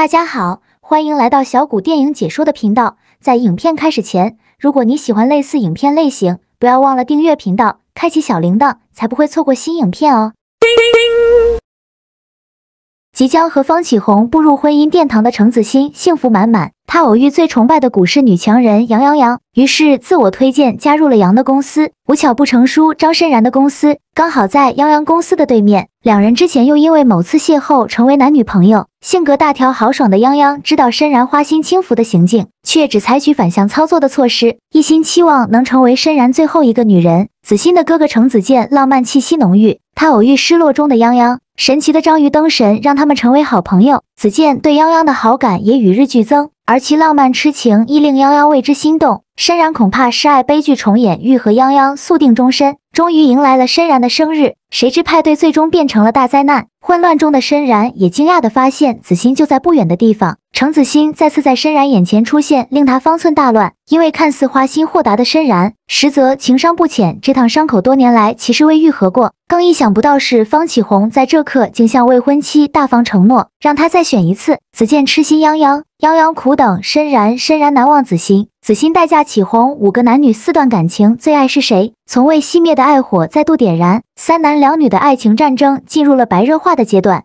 大家好，欢迎来到小谷电影解说的频道。在影片开始前，如果你喜欢类似影片类型，不要忘了订阅频道，开启小铃铛，才不会错过新影片哦。即将和方启宏步入婚姻殿堂的程子欣，幸福满满。他偶遇最崇拜的股市女强人杨洋洋，于是自我推荐加入了杨的公司。无巧不成书，张深然的公司刚好在杨洋公司的对面。两人之前又因为某次邂逅成为男女朋友。性格大条豪爽的杨洋知道深然花心轻浮的行径，却只采取反向操作的措施，一心期望能成为深然最后一个女人。子欣的哥哥程子健，浪漫气息浓郁。他偶遇失落中的杨洋。神奇的章鱼灯神让他们成为好朋友，子健对泱泱的好感也与日俱增，而其浪漫痴情亦令泱泱为之心动。深然恐怕是爱悲剧重演，欲和泱泱宿定终身，终于迎来了深然的生日，谁知派对最终变成了大灾难。混乱中的深然也惊讶地发现子欣就在不远的地方，程子欣再次在深然眼前出现，令他方寸大乱。因为看似花心豁达的深然，实则情商不浅，这趟伤口多年来其实未愈合过。更意想不到是，方启宏在这刻竟向未婚妻大方承诺，让他再选一次。子健痴心泱泱，泱泱苦等，深然深然难忘子欣。子欣代嫁启宏，五个男女四段感情，最爱是谁？从未熄灭的爱火再度点燃，三男两女的爱情战争进入了白热化的阶段。